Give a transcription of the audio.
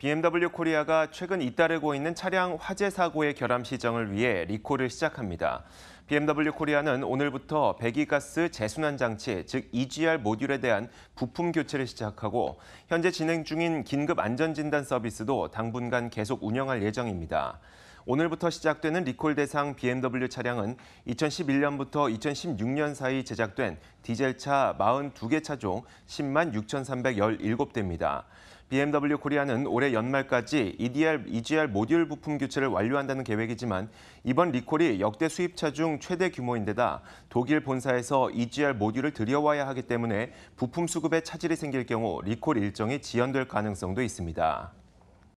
BMW 코리아가 최근 잇따르고 있는 차량 화재 사고의 결함 시정을 위해 리콜을 시작합니다. BMW 코리아는 오늘부터 배기가스 재순환 장치, 즉 EGR 모듈에 대한 부품 교체를 시작하고 현재 진행 중인 긴급 안전진단 서비스도 당분간 계속 운영할 예정입니다. 오늘부터 시작되는 리콜 대상 BMW 차량은 2011년부터 2016년 사이 제작된 디젤차 42개 차종 10만 6,317대입니다. BMW 코리아는 올해 연말까지 EDR, EGR 모듈 부품 교체를 완료한다는 계획이지만 이번 리콜이 역대 수입차 중 최대 규모인데다 독일 본사에서 EGR 모듈을 들여와야 하기 때문에 부품 수급에 차질이 생길 경우 리콜 일정이 지연될 가능성도 있습니다.